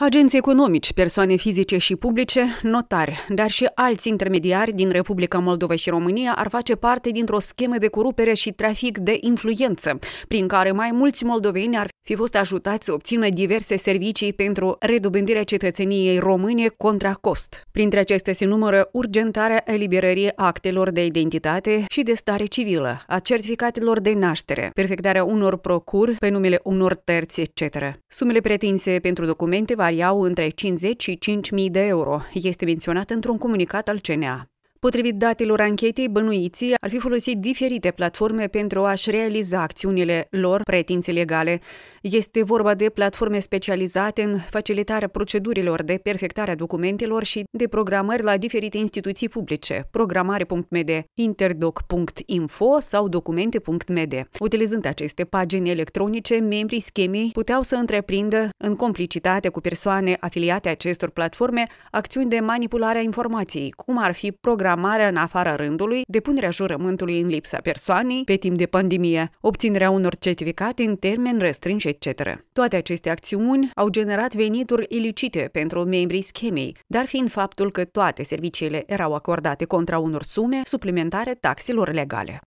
Agenți economici, persoane fizice și publice, notari, dar și alți intermediari din Republica Moldova și România ar face parte dintr-o schemă de corupere și trafic de influență, prin care mai mulți moldoveni ar fi fost ajutat să obțină diverse servicii pentru redobândirea cetățeniei române contra cost. Printre acestea se numără urgentarea eliberării actelor de identitate și de stare civilă, a certificatelor de naștere, perfectarea unor procuri pe numele unor terți, etc. Sumele pretinse pentru documente variau între 50 și 5.000 de euro, este menționat într-un comunicat al CNA. Potrivit datelor anchetei, bănuiții ar fi folosit diferite platforme pentru a-și realiza acțiunile lor pretinții legale. Este vorba de platforme specializate în facilitarea procedurilor de perfectare a documentelor și de programări la diferite instituții publice, programare.md, interdoc.info sau documente.md. Utilizând aceste pagini electronice, membrii schemei puteau să întreprindă, în complicitate cu persoane afiliate acestor platforme, acțiuni de manipulare a informației, cum ar fi programare programarea în afara rândului, depunerea jurământului în lipsa persoanei pe timp de pandemie, obținerea unor certificate în termen restrâns, etc. Toate aceste acțiuni au generat venituri ilicite pentru membrii schemei, dar fiind faptul că toate serviciile erau acordate contra unor sume suplimentare taxelor legale.